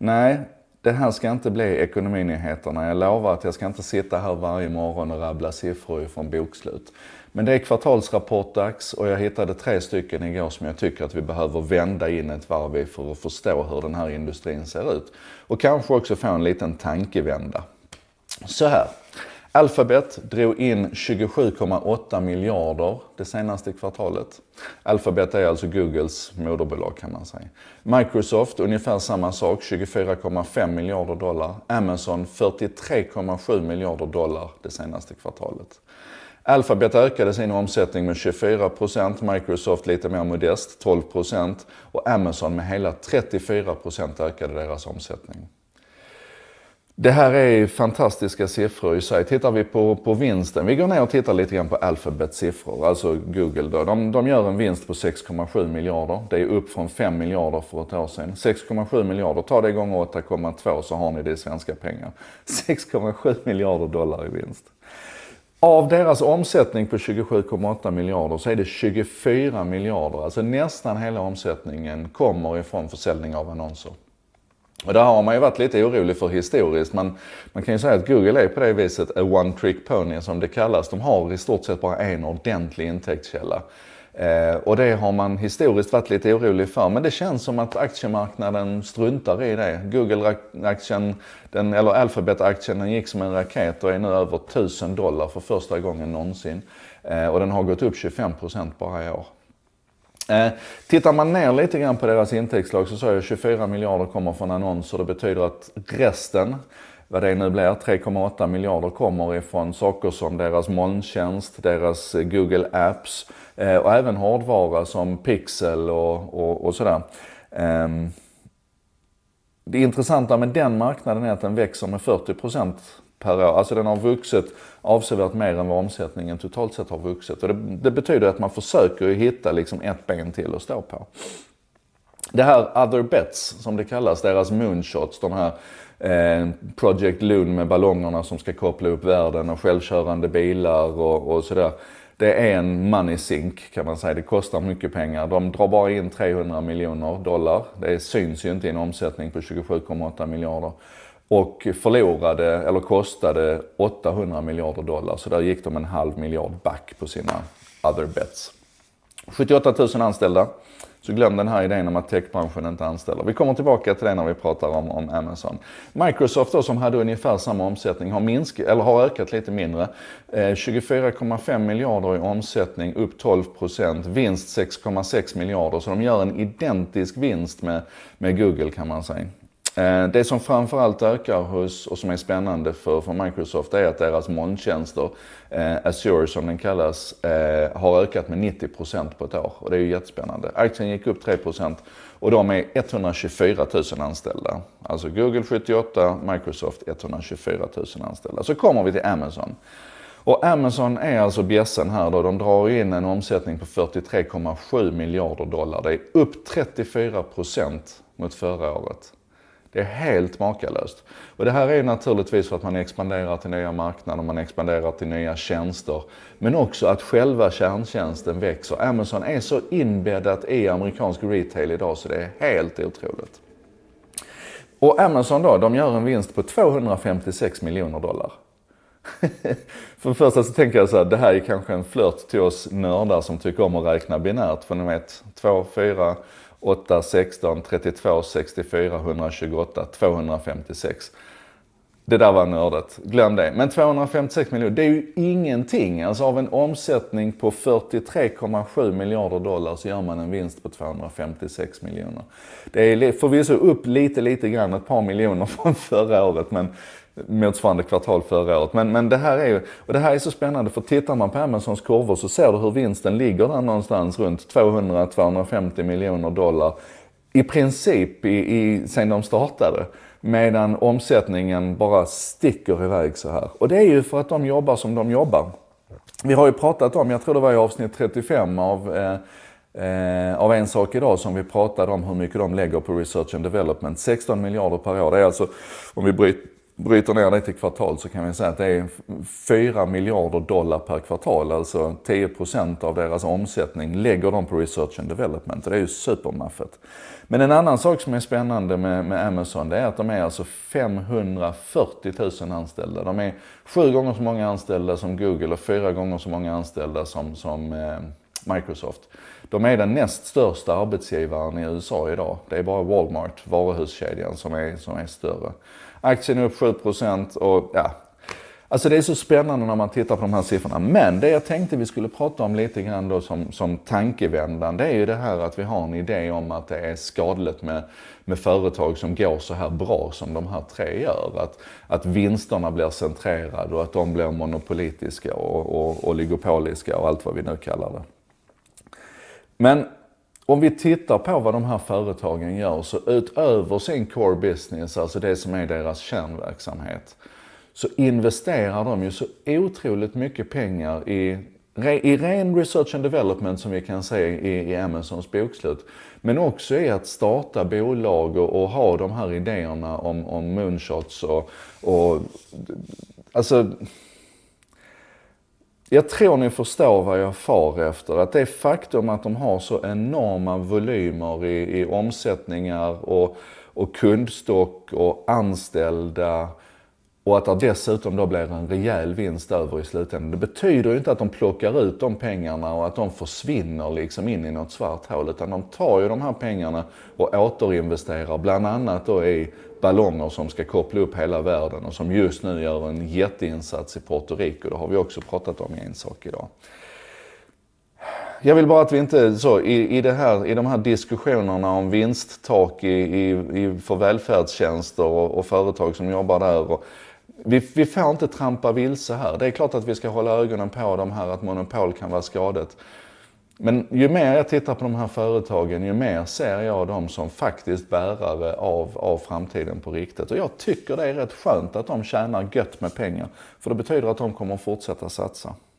nej, det här ska inte bli ekonominyheterna. Jag lovar att jag ska inte sitta här varje morgon och rabbla siffror från bokslut. Men det är kvartalsrapportdags och jag hittade tre stycken igår som jag tycker att vi behöver vända in ett varv i för att förstå hur den här industrin ser ut. Och kanske också få en liten tankevända. Så här. Alphabet drog in 27,8 miljarder det senaste kvartalet. Alphabet är alltså Googles moderbolag kan man säga. Microsoft ungefär samma sak, 24,5 miljarder dollar. Amazon 43,7 miljarder dollar det senaste kvartalet. Alphabet ökade sin omsättning med 24%, Microsoft lite mer modest 12% och Amazon med hela 34% ökade deras omsättning. Det här är fantastiska siffror i sig. Tittar vi på, på vinsten, vi går ner och tittar lite grann på Alphabets siffror, alltså Google då. De, de gör en vinst på 6,7 miljarder. Det är upp från 5 miljarder för ett år sedan. 6,7 miljarder, ta det gånger 8,2 så har ni det i svenska pengar. 6,7 miljarder dollar i vinst. Av deras omsättning på 27,8 miljarder så är det 24 miljarder, alltså nästan hela omsättningen kommer ifrån försäljning av annonser. Och det har man ju varit lite orolig för historiskt men man kan ju säga att Google är på det viset a one trick pony som det kallas. De har i stort sett bara en ordentlig intäktskälla. Eh, och det har man historiskt varit lite orolig för men det känns som att aktiemarknaden struntar i det. Google-aktien, den, eller Alphabet-aktien, den gick som en raket och är nu över 1000 dollar för första gången någonsin. Eh, och den har gått upp 25% bara i år. Eh, tittar man ner lite grann på deras intäktslag så sa jag 24 miljarder kommer från annonser. Det betyder att resten, vad det nu blir, 3,8 miljarder kommer ifrån saker som deras molntjänst, deras eh, Google Apps eh, och även hårdvara som Pixel och, och, och sådär. Ehm, det intressanta med den marknaden är att den växer med 40 per år. Alltså den har vuxit avsevärt mer än vad omsättningen totalt sett har vuxit. Och det, det betyder att man försöker hitta liksom ett ben till att stå på. Det här other bets som det kallas, deras moonshots, de här eh, Project Loon med ballongerna som ska koppla upp världen och självkörande bilar och, och sådär. Det är en money sink kan man säga. Det kostar mycket pengar. De drar bara in 300 miljoner dollar. Det syns ju inte i en omsättning på 27,8 miljarder och förlorade, eller kostade, 800 miljarder dollar. Så där gick de en halv miljard back på sina other bets. 78 000 anställda. Så glöm den här idén om att techbranschen inte anställer. Vi kommer tillbaka till det när vi pratar om, om Amazon. Microsoft då, som hade ungefär samma omsättning har, minsk, eller har ökat lite mindre. Eh, 24,5 miljarder i omsättning, upp 12 Vinst 6,6 miljarder. Så de gör en identisk vinst med, med Google kan man säga. Eh, det som framförallt ökar hos, och som är spännande för, för Microsoft är att deras molntjänster, eh, Azure som den kallas, eh, har ökat med 90% på ett år. Och det är ju jättespännande. Aktien gick upp 3% och de är 124 000 anställda. Alltså Google 78, Microsoft 124 000 anställda. Så kommer vi till Amazon. Och Amazon är alltså bjässen här då. De drar in en omsättning på 43,7 miljarder dollar. Det är upp 34% mot förra året. Det är helt makalöst. Och det här är naturligtvis för att man expanderar till nya marknader, man expanderar till nya tjänster. Men också att själva kärntjänsten växer. Amazon är så inbäddat i amerikansk retail idag så det är helt otroligt. Och Amazon då, de gör en vinst på 256 miljoner dollar. för det första så tänker jag så här, det här är kanske en flört till oss nördar som tycker om att räkna binärt. För ni vet, 2, 4, 8 16 32 64 128 256. Det där var nördigt. Glöm det. Men 256 miljoner, det är ju ingenting. Alltså av en omsättning på 43,7 miljarder dollar så gör man en vinst på 256 miljoner. Det är förvisso upp lite, lite grann, ett par miljoner från förra året, men motsvarande kvartal förra året. Men, men det här är ju, och det här är så spännande för tittar man på Amazons kurvor så ser du hur vinsten ligger där någonstans runt 200-250 miljoner dollar i princip i, i, sen de startade. Medan omsättningen bara sticker iväg så här. Och det är ju för att de jobbar som de jobbar. Vi har ju pratat om, jag tror det var i avsnitt 35 av, eh, eh, av En sak idag som vi pratade om hur mycket de lägger på Research and Development. 16 miljarder per år. Det är alltså, om vi bryter bryter ner det till kvartal så kan vi säga att det är 4 miljarder dollar per kvartal, alltså 10 av deras omsättning lägger de på research and development. Det är ju supermaffet. Men en annan sak som är spännande med, med Amazon, det är att de är alltså 540 000 anställda. De är sju gånger så många anställda som Google och fyra gånger så många anställda som, som eh, Microsoft. De är den näst största arbetsgivaren i USA idag. Det är bara Walmart, varuhuskedjan, som är, som är större. Aktien är upp 7 och ja, Alltså det är så spännande när man tittar på de här siffrorna. Men det jag tänkte vi skulle prata om lite grann då som, som tankevändan, det är ju det här att vi har en idé om att det är skadligt med, med företag som går så här bra som de här tre gör. Att, att vinsterna blir centrerade och att de blir monopolitiska och, och oligopoliska och allt vad vi nu kallar det. Men om vi tittar på vad de här företagen gör, så utöver sin core business, alltså det som är deras kärnverksamhet, så investerar de ju så otroligt mycket pengar i, i ren research and development som vi kan se i, i Amazons bokslut. Men också i att starta bolag och, och ha de här idéerna om, om moonshots och, och alltså jag tror ni förstår vad jag far efter. Att det faktum att de har så enorma volymer i, i omsättningar och, och kundstock och anställda och att det dessutom då blir en rejäl vinst över i slutändan. Det betyder ju inte att de plockar ut de pengarna och att de försvinner liksom in i något svart hål. Utan de tar ju de här pengarna och återinvesterar bland annat då i ballonger som ska koppla upp hela världen och som just nu gör en jätteinsats i Puerto Rico. Det har vi också pratat om i en sak idag. Jag vill bara att vi inte så i, i, det här, i de här diskussionerna om vinsttak i, i, för välfärdstjänster och, och företag som jobbar där och, vi, vi får inte trampa vilse här. Det är klart att vi ska hålla ögonen på de här att monopol kan vara skadet. Men ju mer jag tittar på de här företagen, ju mer ser jag dem som faktiskt bärare av, av framtiden på riktigt. Och jag tycker det är rätt skönt att de tjänar gött med pengar. För det betyder att de kommer fortsätta satsa.